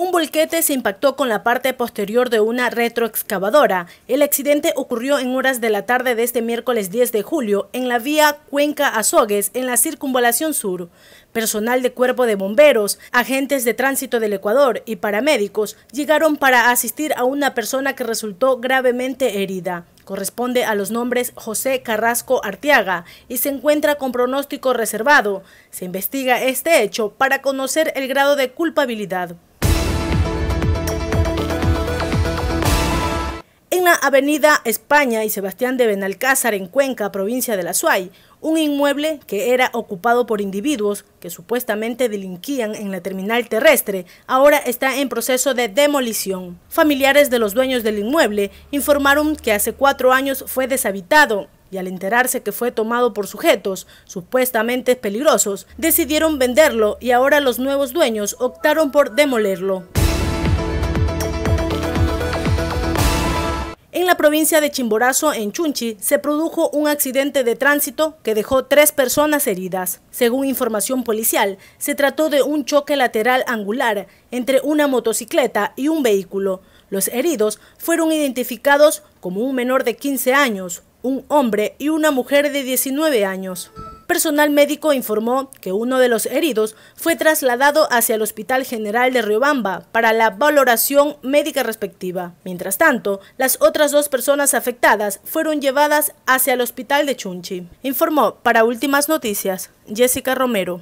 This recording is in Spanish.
Un volquete se impactó con la parte posterior de una retroexcavadora. El accidente ocurrió en horas de la tarde de este miércoles 10 de julio en la vía Cuenca-Azogues, en la Circunvalación Sur. Personal de cuerpo de bomberos, agentes de tránsito del Ecuador y paramédicos llegaron para asistir a una persona que resultó gravemente herida. Corresponde a los nombres José Carrasco Artiaga y se encuentra con pronóstico reservado. Se investiga este hecho para conocer el grado de culpabilidad. avenida España y Sebastián de Benalcázar en Cuenca, provincia de La Suay, un inmueble que era ocupado por individuos que supuestamente delinquían en la terminal terrestre, ahora está en proceso de demolición. Familiares de los dueños del inmueble informaron que hace cuatro años fue deshabitado y al enterarse que fue tomado por sujetos supuestamente peligrosos, decidieron venderlo y ahora los nuevos dueños optaron por demolerlo. la provincia de Chimborazo, en Chunchi, se produjo un accidente de tránsito que dejó tres personas heridas. Según información policial, se trató de un choque lateral angular entre una motocicleta y un vehículo. Los heridos fueron identificados como un menor de 15 años, un hombre y una mujer de 19 años. Personal médico informó que uno de los heridos fue trasladado hacia el Hospital General de Riobamba para la valoración médica respectiva. Mientras tanto, las otras dos personas afectadas fueron llevadas hacia el Hospital de Chunchi. Informó para Últimas Noticias Jessica Romero.